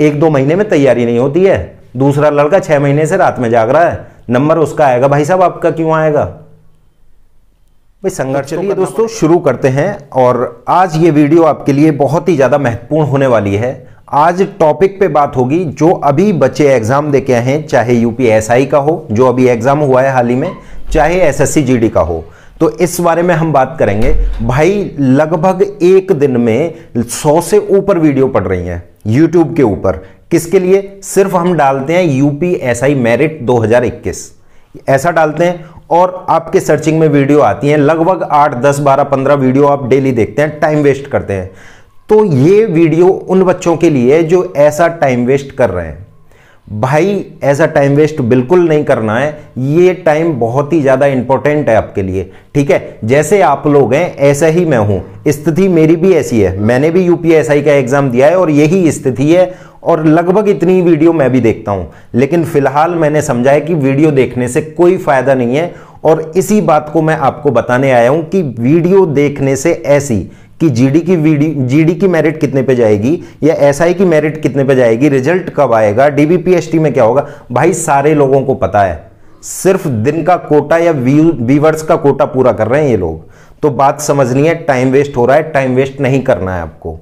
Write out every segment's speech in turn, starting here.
एक दो महीने में तैयारी नहीं होती है दूसरा लड़का छह महीने से रात में जाग रहा है नंबर उसका आएगा भाई साहब आपका क्यों आएगा भाई संघर्ष चलिए तो दोस्तों शुरू करते हैं और आज ये वीडियो आपके लिए बहुत ही ज़्यादा महत्वपूर्ण होने वाली है आज टॉपिक पे बात होगी जो अभी बच्चे एग्ज़ाम दे के आए हैं चाहे यूपीएसआई का हो जो अभी एग्ज़ाम हुआ है हाल ही में चाहे एसएससी जीडी का हो तो इस बारे में हम बात करेंगे भाई लगभग एक दिन में सौ से ऊपर वीडियो पड़ रही हैं यूट्यूब के ऊपर किसके लिए सिर्फ हम डालते हैं यूपीएसआई मेरिट 2021 ऐसा डालते हैं और आपके सर्चिंग में वीडियो आती हैं लगभग आठ दस बारह पंद्रह वीडियो आप डेली देखते हैं टाइम वेस्ट करते हैं तो ये वीडियो उन बच्चों के लिए जो ऐसा टाइम वेस्ट कर रहे हैं भाई एज अ टाइम वेस्ट बिल्कुल नहीं करना है ये टाइम बहुत ही ज़्यादा इंपॉर्टेंट है आपके लिए ठीक है जैसे आप लोग हैं ऐसा ही मैं हूँ स्थिति मेरी भी ऐसी है मैंने भी यूपीएसआई का एग्ज़ाम दिया है और यही स्थिति है और लगभग इतनी वीडियो मैं भी देखता हूँ लेकिन फिलहाल मैंने समझा है कि वीडियो देखने से कोई फ़ायदा नहीं है और इसी बात को मैं आपको बताने आया हूँ कि वीडियो देखने से ऐसी कि जीडी की जीडी की मेरिट कितने पे जाएगी या एसआई की मेरिट कितने पे जाएगी रिजल्ट कब आएगा डीबीपीएसटी में क्या होगा भाई सारे लोगों को पता है सिर्फ दिन का कोटा या व्यूवर्स का कोटा पूरा कर रहे हैं ये लोग तो बात समझनी है टाइम वेस्ट हो रहा है टाइम वेस्ट नहीं करना है आपको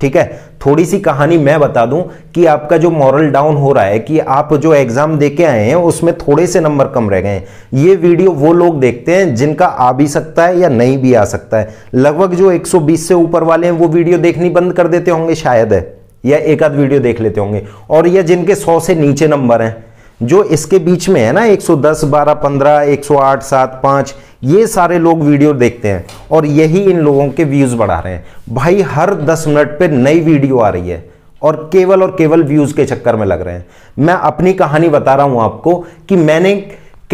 ठीक है थोड़ी सी कहानी मैं बता दूं कि आपका जो मॉरल डाउन हो रहा है कि आप जो एग्जाम दे के आए हैं उसमें थोड़े से नंबर कम रह गए हैं ये वीडियो वो लोग देखते हैं जिनका आ भी सकता है या नहीं भी आ सकता है लगभग जो 120 से ऊपर वाले हैं वो वीडियो देखनी बंद कर देते होंगे शायद है या एक आध वीडियो देख लेते होंगे और यह जिनके सौ से नीचे नंबर हैं जो इसके बीच में है ना 110, 12, 15, 108, 7, 5 ये सारे लोग वीडियो देखते हैं और यही इन लोगों के व्यूज़ बढ़ा रहे हैं भाई हर 10 मिनट पे नई वीडियो आ रही है और केवल और केवल व्यूज़ के चक्कर में लग रहे हैं मैं अपनी कहानी बता रहा हूँ आपको कि मैंने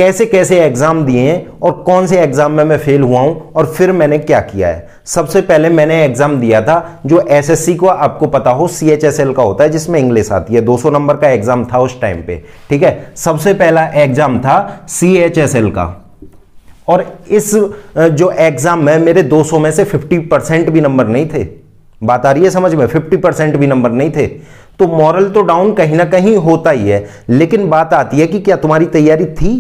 कैसे कैसे एग्ज़ाम दिए हैं और कौन से एग्ज़ाम में मैं फेल हुआ हूं और फिर मैंने क्या किया है सबसे पहले मैंने एग्ज़ाम दिया था जो एसएससी को आपको पता हो सीएचएसएल का होता है जिसमें इंग्लिश आती है 200 नंबर का एग्ज़ाम था उस टाइम पे ठीक है सबसे पहला एग्ज़ाम था सीएचएसएल का और इस जो एग्ज़ाम में मेरे दो में से फिफ्टी भी नंबर नहीं थे बात आ रही है समझ में फिफ्टी भी नंबर नहीं थे तो मॉरल तो डाउन कहीं ना कहीं होता ही है लेकिन बात आती है कि क्या तुम्हारी तैयारी थी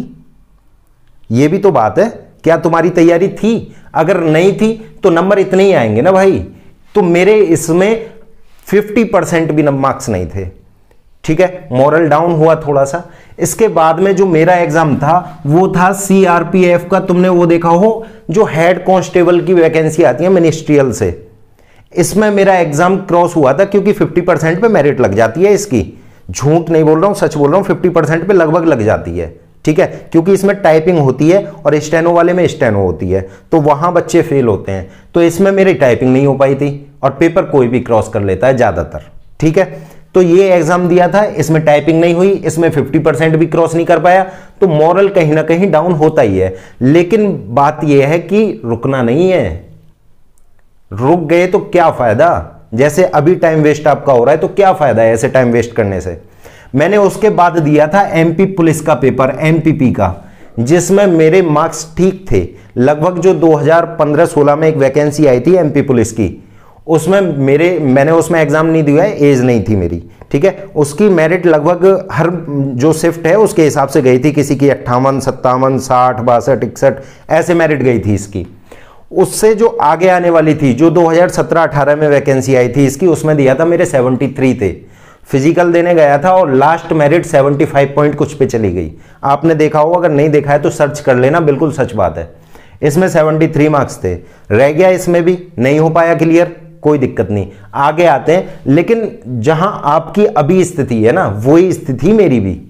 ये भी तो बात है क्या तुम्हारी तैयारी थी अगर नहीं थी तो नंबर इतने ही आएंगे ना भाई तो मेरे इसमें फिफ्टी परसेंट भी मार्क्स नहीं थे ठीक है मॉरल डाउन हुआ थोड़ा सा इसके बाद में जो मेरा एग्जाम था वो था सीआरपीएफ का तुमने वो देखा हो जो हेड कांस्टेबल की वैकेंसी आती है मिनिस्ट्रियल से इसमें मेरा एग्जाम क्रॉस हुआ था क्योंकि 50 परसेंट पर मेरिट लग जाती है इसकी झूठ नहीं बोल रहा हूँ सच बोल रहा हूँ 50 परसेंट पर लगभग लग जाती है ठीक है क्योंकि इसमें टाइपिंग होती है और स्टेनो वाले में स्टेनो होती है तो वहां बच्चे फेल होते हैं तो इसमें मेरी टाइपिंग नहीं हो पाई थी और पेपर कोई भी क्रॉस कर लेता है ज़्यादातर ठीक है तो ये एग्जाम दिया था इसमें टाइपिंग नहीं हुई इसमें 50 परसेंट भी क्रॉस नहीं कर पाया तो मॉरल कहीं ना कहीं डाउन होता ही है लेकिन बात यह है कि रुकना नहीं है रुक गए तो क्या फायदा जैसे अभी टाइम वेस्ट आपका हो रहा है तो क्या फायदा है ऐसे टाइम वेस्ट करने से मैंने उसके बाद दिया था एमपी पुलिस का पेपर एमपीपी का जिसमें मेरे मार्क्स ठीक थे लगभग जो 2015-16 में एक वैकेंसी आई थी एमपी पुलिस की उसमें मेरे मैंने उसमें एग्ज़ाम नहीं दिया है एज नहीं थी मेरी ठीक है उसकी मेरिट लगभग हर जो शिफ्ट है उसके हिसाब से गई थी किसी की अट्ठावन सत्तावन साठ बासठ इकसठ ऐसे मेरिट गई थी इसकी उससे जो आगे आने वाली थी जो 2017-18 में वैकेंसी आई थी इसकी उसमें दिया था मेरे 73 थे फिजिकल देने गया था और लास्ट मेरिट 75 पॉइंट कुछ पे चली गई आपने देखा हो अगर नहीं देखा है तो सर्च कर लेना बिल्कुल सच बात है इसमें 73 मार्क्स थे रह गया इसमें भी नहीं हो पाया क्लियर कोई दिक्कत नहीं आगे आते हैं लेकिन जहां आपकी अभी स्थिति है ना वही स्थिति मेरी भी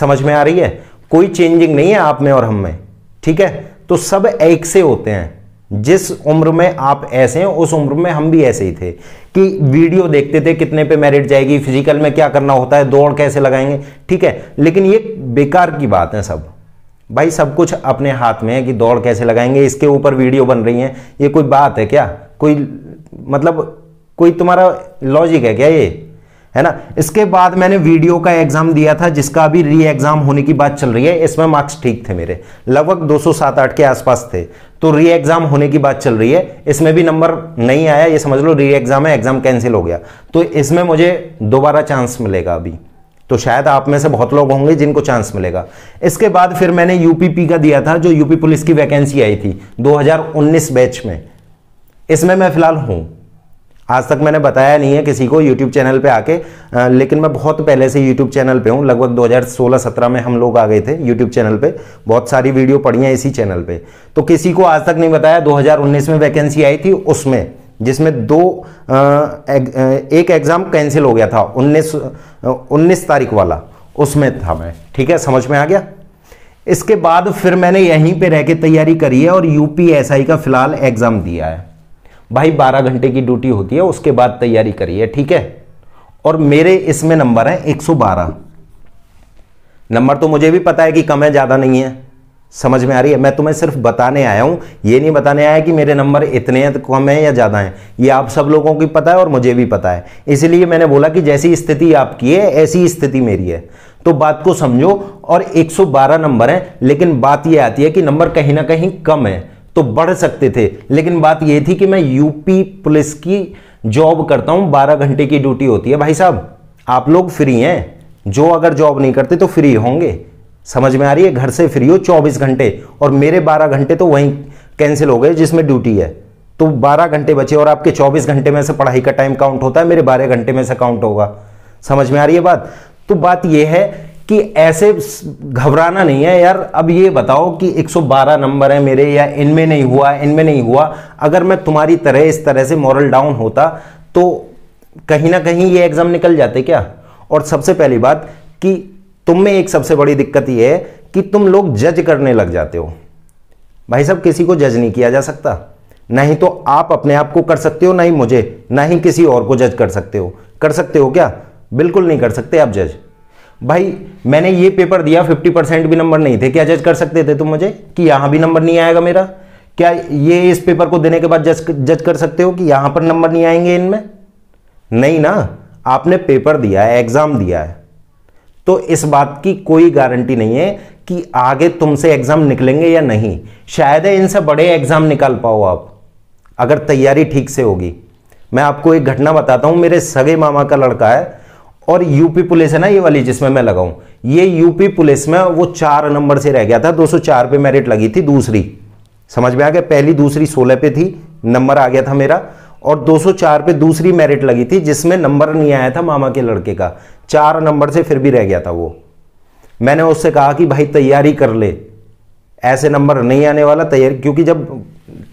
समझ में आ रही है कोई चेंजिंग नहीं है आप में और हम में ठीक है तो सब एक से होते हैं जिस उम्र में आप ऐसे हैं उस उम्र में हम भी ऐसे ही थे कि वीडियो देखते थे कितने पे मेरिट जाएगी फिजिकल में क्या करना होता है दौड़ कैसे लगाएंगे ठीक है लेकिन ये बेकार की बात है सब भाई सब कुछ अपने हाथ में है कि दौड़ कैसे लगाएंगे इसके ऊपर वीडियो बन रही है ये कोई बात है क्या कोई मतलब कोई तुम्हारा लॉजिक है क्या ये है ना इसके बाद मैंने वीडियो का एग्जाम दिया था जिसका अभी री एग्जाम होने की बात चल रही है इसमें मार्क्स ठीक थे मेरे लगभग 207-8 के आसपास थे तो री एग्जाम होने की बात चल रही है इसमें भी नंबर नहीं आया ये समझ लो री एग्जाम है एग्जाम कैंसिल हो गया तो इसमें मुझे दोबारा चांस मिलेगा अभी तो शायद आप में से बहुत लोग होंगे जिनको चांस मिलेगा इसके बाद फिर मैंने यूपीपी का दिया था जो यूपी पुलिस की वैकेंसी आई थी 2019 बैच में इसमें मैं फिलहाल हूं आज तक मैंने बताया नहीं है किसी को YouTube चैनल पे आके लेकिन मैं बहुत पहले से YouTube चैनल पे हूँ लगभग 2016-17 में हम लोग आ गए थे YouTube चैनल पे बहुत सारी वीडियो पड़ी हैं इसी चैनल पे तो किसी को आज तक नहीं बताया 2019 में वैकेंसी आई थी उसमें जिसमें दो आ, एक, एक एग्ज़ाम कैंसिल हो गया था उन्नीस उन्नीस तारीख वाला उसमें था मैं ठीक है समझ में आ गया इसके बाद फिर मैंने यहीं पे रह के तैयारी करी है और यूपीएसआई का फिलहाल एग्ज़ाम दिया है भाई बारह घंटे की ड्यूटी होती है उसके बाद तैयारी करिए ठीक है और मेरे इसमें नंबर है एक सौ बारह नंबर तो मुझे भी पता है कि कम है ज़्यादा नहीं है समझ में आ रही है मैं तुम्हें सिर्फ बताने आया हूँ ये नहीं बताने आया कि मेरे नंबर इतने हैं तो कम हैं या ज़्यादा हैं ये आप सब लोगों की पता है और मुझे भी पता है इसलिए मैंने बोला कि जैसी स्थिति आपकी है ऐसी स्थिति मेरी है तो बात को समझो और 112 नंबर है लेकिन बात ये आती है कि नंबर कहीं ना कहीं कम है तो बढ़ सकते थे लेकिन बात यह थी कि मैं यूपी पुलिस की जॉब करता हूं बारह घंटे की ड्यूटी होती है भाई साहब आप लोग फ्री हैं जो अगर जॉब नहीं करते तो फ्री होंगे समझ में आ रही है घर से फ्री हो चौबीस घंटे और मेरे बारह घंटे तो वहीं कैंसिल हो गए जिसमें ड्यूटी है तो बारह घंटे बचे और आपके चौबीस घंटे में से पढ़ाई का टाइम काउंट होता है मेरे बारह घंटे में से काउंट होगा समझ में आ रही है बात तो बात यह है कि ऐसे घबराना नहीं है यार अब ये बताओ कि 112 नंबर है मेरे या इनमें नहीं हुआ इनमें नहीं हुआ अगर मैं तुम्हारी तरह इस तरह से मॉरल डाउन होता तो कहीं ना कहीं ये एग्ज़ाम निकल जाते क्या और सबसे पहली बात कि तुम में एक सबसे बड़ी दिक्कत ये है कि तुम लोग जज करने लग जाते हो भाई साहब किसी को जज नहीं किया जा सकता ना ही तो आप अपने आप को कर सकते हो ना ही मुझे ना ही किसी और को जज कर सकते हो कर सकते हो क्या बिल्कुल नहीं कर सकते आप जज भाई मैंने ये पेपर दिया 50 परसेंट भी नंबर नहीं थे क्या जज कर सकते थे तुम मुझे कि यहाँ भी नंबर नहीं आएगा मेरा क्या ये इस पेपर को देने के बाद जज जज कर सकते हो कि यहाँ पर नंबर नहीं आएंगे इनमें नहीं ना आपने पेपर दिया है एग्ज़ाम दिया है तो इस बात की कोई गारंटी नहीं है कि आगे तुमसे एग्ज़ाम निकलेंगे या नहीं शायद इनसे बड़े एग्ज़ाम निकाल पाओ आप अगर तैयारी ठीक से होगी मैं आपको एक घटना बताता हूँ मेरे सगे मामा का लड़का है और यूपी पुलिस है ना ये वाली जिसमें मैं लगाऊं ये यूपी पुलिस में वो चार नंबर से रह गया था 204 पे मेरिट लगी थी दूसरी समझ में आ गया पहली दूसरी 16 पे थी नंबर आ गया था मेरा और 204 पे दूसरी मेरिट लगी थी जिसमें नंबर नहीं आया था मामा के लड़के का चार नंबर से फिर भी रह गया था वो मैंने उससे कहा कि भाई तैयारी कर ले ऐसे नंबर नहीं आने वाला तैयारी क्योंकि जब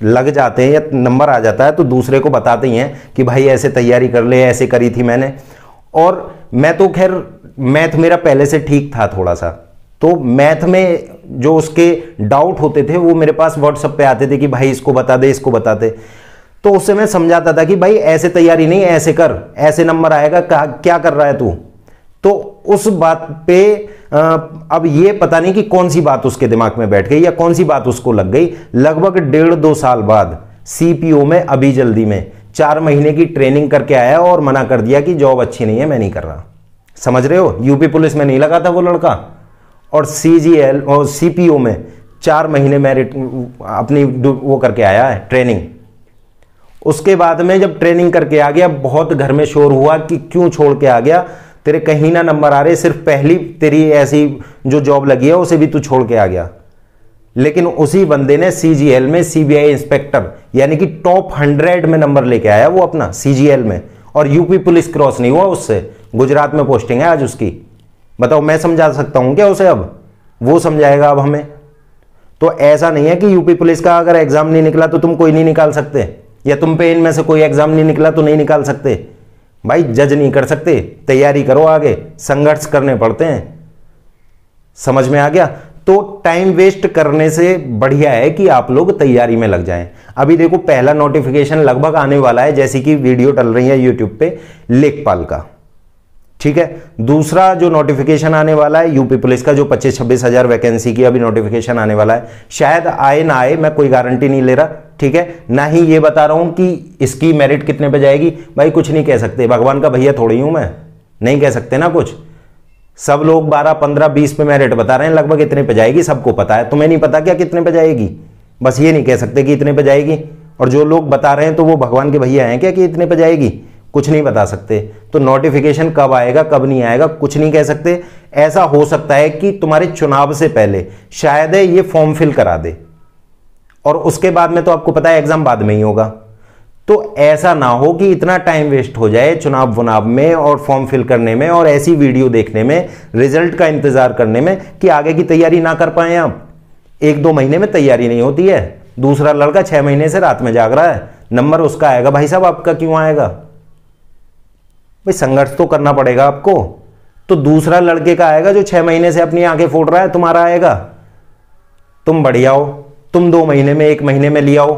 लग जाते हैं या नंबर आ जाता है तो दूसरे को बताते ही हैं कि भाई ऐसे तैयारी कर ले ऐसे करी थी मैंने और मैं तो खैर मैथ मेरा पहले से ठीक था थोड़ा सा तो मैथ में जो उसके डाउट होते थे वो मेरे पास व्हाट्सअप पे आते थे कि भाई इसको बता दे इसको बता दे तो उससे मैं समझाता था कि भाई ऐसे तैयारी नहीं ऐसे कर ऐसे नंबर आएगा क्या कर रहा है तू तो उस बात पे अब ये पता नहीं कि कौन सी बात उसके दिमाग में बैठ गई या कौन सी बात उसको लग गई लगभग डेढ़ दो साल बाद सीपीओ में अभी जल्दी में चार महीने की ट्रेनिंग करके आया और मना कर दिया कि जॉब अच्छी नहीं है मैं नहीं कर रहा समझ रहे हो यूपी पुलिस में नहीं लगा था वो लड़का और सी जी एल और सी पी ओ में चार महीने मैरिट अपनी वो करके आया है ट्रेनिंग उसके बाद में जब ट्रेनिंग करके आ गया बहुत घर में शोर हुआ कि क्यों छोड़ के आ गया तेरे कहीं ना नंबर आ रहे सिर्फ पहली तेरी ऐसी जो जॉब लगी है उसे भी तू छोड़ के आ गया लेकिन उसी बंदे ने सीजीएल में सीबीआई इंस्पेक्टर यानी कि टॉप हंड्रेड में नंबर लेके आया वो अपना सीजीएल में और यूपी पुलिस क्रॉस नहीं हुआ उससे गुजरात में पोस्टिंग है आज उसकी बताओ मैं समझा सकता हूं क्या उसे अब वो समझाएगा अब हमें तो ऐसा नहीं है कि यूपी पुलिस का अगर एग्जाम नहीं निकला तो तुम कोई नहीं निकाल सकते या तुम पे इनमें से कोई एग्जाम नहीं निकला तो नहीं निकाल सकते भाई जज नहीं कर सकते तैयारी करो आगे संघर्ष करने पड़ते हैं समझ में आ गया तो टाइम वेस्ट करने से बढ़िया है कि आप लोग तैयारी में लग जाएं अभी देखो पहला नोटिफिकेशन लगभग आने वाला है जैसे कि वीडियो डल रही है यूट्यूब पे लेखपाल का ठीक है दूसरा जो नोटिफिकेशन आने वाला है यूपी पुलिस का जो पच्चीस छब्बीस हजार वैकेंसी की अभी नोटिफिकेशन आने वाला है शायद आए ना आए मैं कोई गारंटी नहीं ले रहा ठीक है ना ही ये बता रहा हूं कि इसकी मेरिट कितने पे जाएगी भाई कुछ नहीं कह सकते भगवान का भैया थोड़ी हूं मैं नहीं कह सकते ना कुछ सब लोग 12, 15, 20 पे मेरिट बता रहे हैं लगभग इतने पे जाएगी सबको पता है तुम्हें नहीं पता क्या कितने पे जाएगी बस ये नहीं कह सकते कि इतने पे जाएगी और जो लोग बता रहे हैं तो वो भगवान के भैया हैं क्या कि इतने पे जाएगी कुछ नहीं बता सकते तो नोटिफिकेशन कब आएगा कब नहीं आएगा कुछ नहीं कह सकते ऐसा हो सकता है कि तुम्हारे चुनाव से पहले शायद ये फॉर्म फिल करा दे और उसके बाद में तो आपको पता है एग्जाम बाद में ही होगा तो ऐसा ना हो कि इतना टाइम वेस्ट हो जाए चुनाव वुनाव में और फॉर्म फिल करने में और ऐसी वीडियो देखने में रिजल्ट का इंतजार करने में कि आगे की तैयारी ना कर पाए आप एक दो महीने में तैयारी नहीं होती है दूसरा लड़का छह महीने से रात में जाग रहा है नंबर उसका आएगा भाई साहब आपका क्यों आएगा भाई संघर्ष तो करना पड़ेगा आपको तो दूसरा लड़के का आएगा जो छह महीने से अपनी आंखें फोड़ रहा है तुम्हारा आएगा तुम बढ़िया हो तुम दो महीने में एक महीने में लिया आओ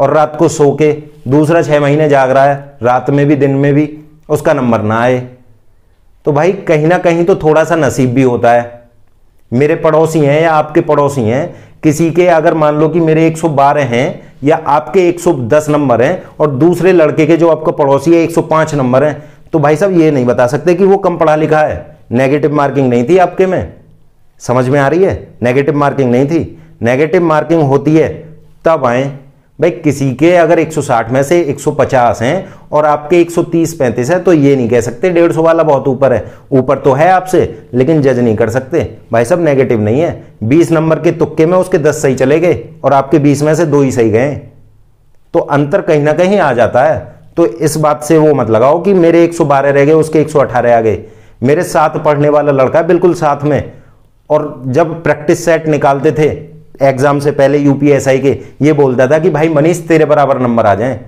और रात को सो के दूसरा छः महीने जाग रहा है रात में भी दिन में भी उसका नंबर ना आए तो भाई कहीं ना कहीं तो थोड़ा सा नसीब भी होता है मेरे पड़ोसी हैं या आपके पड़ोसी हैं किसी के अगर मान लो कि मेरे 112 हैं या आपके 110 नंबर हैं और दूसरे लड़के के जो आपका पड़ोसी है 105 नंबर हैं तो भाई साहब ये नहीं बता सकते कि वो कम पढ़ा लिखा है नेगेटिव मार्किंग नहीं थी आपके में समझ में आ रही है नेगेटिव मार्किंग नहीं थी नेगेटिव मार्किंग होती है तब आए भाई किसी के अगर 160 में से 150 हैं और आपके 130 पैंतीस है तो ये नहीं कह सकते डेढ़ सौ वाला बहुत ऊपर है ऊपर तो है आपसे लेकिन जज नहीं कर सकते भाई सब नेगेटिव नहीं है 20 नंबर के तुक्के में उसके 10 सही चले गए और आपके 20 में से दो ही सही गए तो अंतर कहीं ना कहीं आ जाता है तो इस बात से वो मत लगाओ कि मेरे एक रह गए उसके एक आ गए मेरे साथ पढ़ने वाला लड़का बिल्कुल साथ में और जब प्रैक्टिस सेट निकालते थे एग्जाम से पहले यूपीएसआई के ये बोलता था कि भाई मनीष तेरे बराबर नंबर आ जाए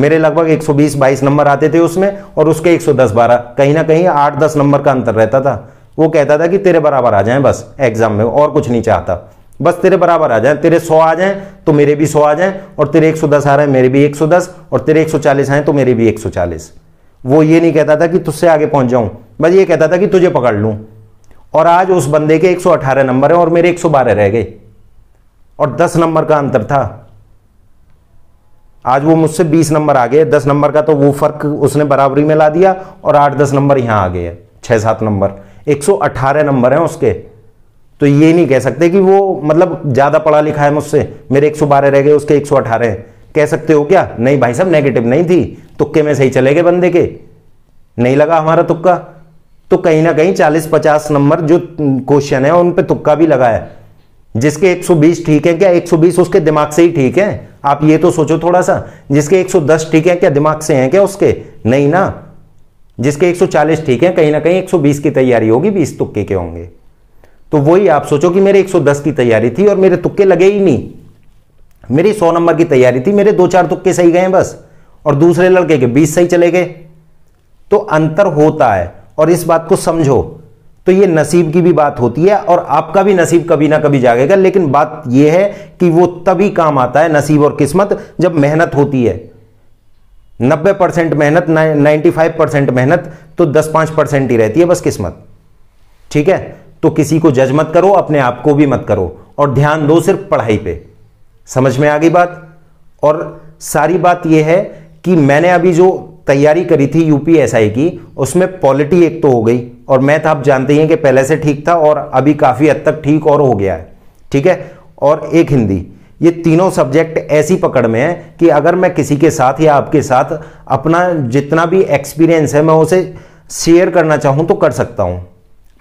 मेरे लगभग 120 22 नंबर आते थे उसमें और उसके 110 12 कहीं ना कहीं 8 10 नंबर का अंतर रहता था वो कहता था कि तेरे बराबर आ जाए बस एग्जाम में और कुछ नहीं चाहता बस तेरे बराबर आ जाए तेरे 100 आ जाए तो मेरे भी 100 आ जाए और तेरे 110 आ रहे हैं मेरे भी 110 और तेरे 140 आए तो मेरे भी 140 वो ये नहीं कहता था कि तुझसे आगे पहुंच जाऊं बस ये कहता था कि तुझे पकड़ लू और आज उस बंदे के 118 नंबर हैं और मेरे 112 रह गए और दस नंबर का अंतर था आज वो मुझसे बीस नंबर आ गए दस नंबर का तो वो फर्क उसने बराबरी में ला दिया और आठ दस नंबर यहां आ गए छह सात नंबर एक सौ अठारह नंबर हैं उसके तो ये नहीं कह सकते कि वो मतलब ज़्यादा पढ़ा लिखा है मुझसे मेरे एक सौ बारह रह गए उसके एक सौ अठारह कह सकते हो क्या नहीं भाई साहब नेगेटिव नहीं थी तुक्के में सही चले गए बंदे के नहीं लगा हमारा तुक्का तो कहीं ना कहीं चालीस पचास नंबर जो क्वेश्चन है उन पर तुक्का भी लगा है जिसके 120 ठीक है क्या 120 उसके दिमाग से ही ठीक है आप ये तो सोचो थोड़ा सा जिसके 110 ठीक है क्या दिमाग से हैं क्या उसके नहीं ना जिसके 140 ठीक है कहीं ना कहीं 120 की तैयारी होगी बीस तुक्के के होंगे तो वही आप सोचो कि मेरे 110 की तैयारी थी और मेरे तुक्के लगे ही नहीं मेरी सौ नंबर की तैयारी थी मेरे दो चार तुक्के सही गए बस और दूसरे लड़के के बीस सही चले गए तो अंतर होता है और इस बात को समझो तो ये नसीब की भी बात होती है और आपका भी नसीब कभी ना कभी जागेगा लेकिन बात यह है कि वो तभी काम आता है नसीब और किस्मत जब मेहनत होती है 90 परसेंट मेहनत 95 परसेंट मेहनत तो 10 5 परसेंट ही रहती है बस किस्मत ठीक है तो किसी को जज मत करो अपने आप को भी मत करो और ध्यान दो सिर्फ पढ़ाई पे समझ में आ गई बात और सारी बात यह है कि मैंने अभी जो तैयारी करी थी यूपीएसआई की उसमें पॉलिटी एक तो हो गई और मैथ आप जानते ही हैं कि पहले से ठीक था और अभी काफ़ी हद तक ठीक और हो गया है ठीक है और एक हिंदी ये तीनों सब्जेक्ट ऐसी पकड़ में है कि अगर मैं किसी के साथ या आपके साथ अपना जितना भी एक्सपीरियंस है मैं उसे शेयर करना चाहूँ तो कर सकता हूँ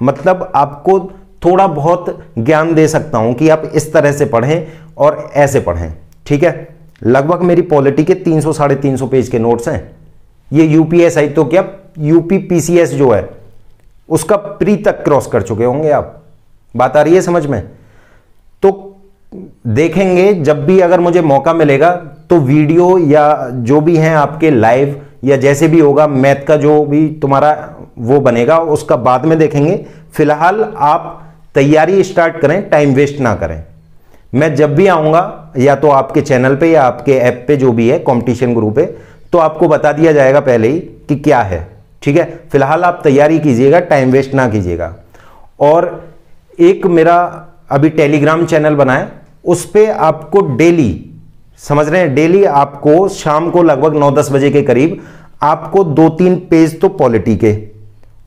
मतलब आपको थोड़ा बहुत ज्ञान दे सकता हूँ कि आप इस तरह से पढ़ें और ऐसे पढ़ें ठीक है लगभग मेरी पॉलिटी के तीन सौ साढ़े तीन सौ पेज के नोट्स हैं ये यूपीएस आई तो क्या यूपीपीसीएस जो है उसका प्री तक क्रॉस कर चुके होंगे आप बात आ रही है समझ में तो देखेंगे जब भी अगर मुझे मौका मिलेगा तो वीडियो या जो भी हैं आपके लाइव या जैसे भी होगा मैथ का जो भी तुम्हारा वो बनेगा उसका बाद में देखेंगे फिलहाल आप तैयारी स्टार्ट करें टाइम वेस्ट ना करें मैं जब भी आऊँगा या तो आपके चैनल पे या आपके ऐप पे जो भी है कंपटीशन ग्रुप है तो आपको बता दिया जाएगा पहले ही कि क्या है ठीक है फिलहाल आप तैयारी कीजिएगा टाइम वेस्ट ना कीजिएगा और एक मेरा अभी टेलीग्राम चैनल बनाए उस पर आपको डेली समझ रहे हैं डेली आपको शाम को लगभग नौ दस बजे के करीब आपको दो तीन पेज तो पॉलिटी के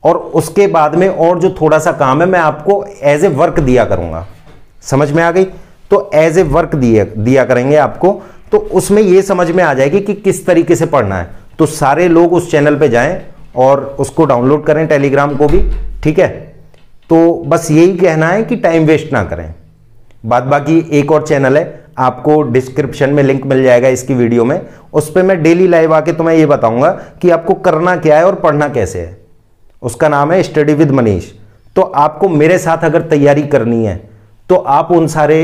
और उसके बाद में और जो थोड़ा सा काम है मैं आपको एज ए वर्क दिया करूंगा समझ में आ गई तो एज ए वर्क दिया दिया करेंगे आपको तो उसमें ये समझ में आ जाएगी कि, कि किस तरीके से पढ़ना है तो सारे लोग उस चैनल पे जाएं और उसको डाउनलोड करें टेलीग्राम को भी ठीक है तो बस यही कहना है कि टाइम वेस्ट ना करें बाद बाकी एक और चैनल है आपको डिस्क्रिप्शन में लिंक मिल जाएगा इसकी वीडियो में उस पर मैं डेली लाइव आके तुम्हें ये बताऊंगा कि आपको करना क्या है और पढ़ना कैसे है उसका नाम है स्टडी विद मनीष तो आपको मेरे साथ अगर तैयारी करनी है तो आप उन सारे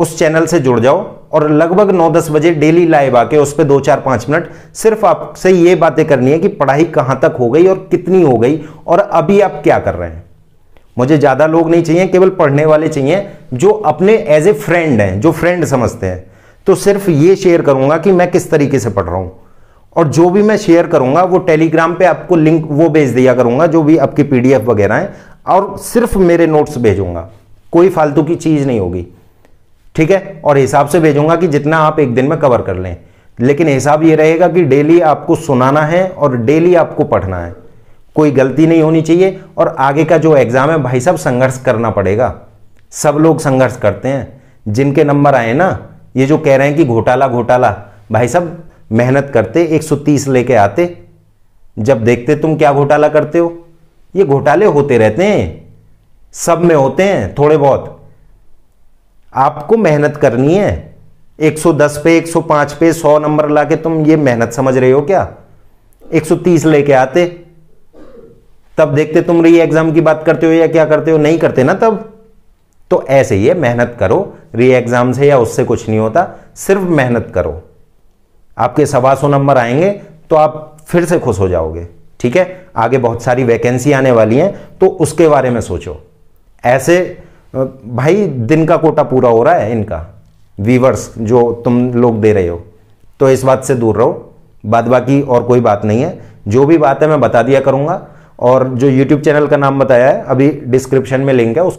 उस चैनल से जुड़ जाओ और लगभग 9-10 बजे डेली लाइव आके उस पर दो चार पांच मिनट सिर्फ आपसे ये बातें करनी है कि पढ़ाई कहाँ तक हो गई और कितनी हो गई और अभी आप क्या कर रहे हैं मुझे ज़्यादा लोग नहीं चाहिए केवल पढ़ने वाले चाहिए जो अपने एज ए फ्रेंड हैं जो फ्रेंड समझते हैं तो सिर्फ ये शेयर करूंगा कि मैं किस तरीके से पढ़ रहा हूं और जो भी मैं शेयर करूंगा वो टेलीग्राम पे आपको लिंक वो भेज दिया करूंगा जो भी आपकी पीडीएफ वगैरह हैं और सिर्फ मेरे नोट्स भेजूंगा कोई फालतू की चीज़ नहीं होगी ठीक है और हिसाब से भेजूंगा कि जितना आप एक दिन में कवर कर लें लेकिन हिसाब ये रहेगा कि डेली आपको सुनाना है और डेली आपको पढ़ना है कोई गलती नहीं होनी चाहिए और आगे का जो एग्ज़ाम है भाई साहब संघर्ष करना पड़ेगा सब लोग संघर्ष करते हैं जिनके नंबर आए ना ये जो कह रहे हैं कि घोटाला घोटाला भाई साहब मेहनत करते 130 लेके आते जब देखते तुम क्या घोटाला करते हो ये घोटाले होते रहते हैं सब में होते हैं थोड़े बहुत आपको मेहनत करनी है 110 पे 105 पे 100 नंबर ला के तुम ये मेहनत समझ रहे हो क्या 130 लेके आते तब देखते तुम रही एग्जाम की बात करते हो या क्या करते हो नहीं करते ना तब तो ऐसे ही है मेहनत करो री एग्जाम से या उससे कुछ नहीं होता सिर्फ मेहनत करो आपके सवा सौ नंबर आएंगे तो आप फिर से खुश हो जाओगे ठीक है आगे बहुत सारी वैकेंसी आने वाली हैं तो उसके बारे में सोचो ऐसे भाई दिन का कोटा पूरा हो रहा है इनका वीवर्स जो तुम लोग दे रहे हो तो इस बात से दूर रहो बाद बाकी और कोई बात नहीं है जो भी बात है मैं बता दिया करूँगा और जो यूट्यूब चैनल का नाम बताया है अभी डिस्क्रिप्शन में लिंक है उस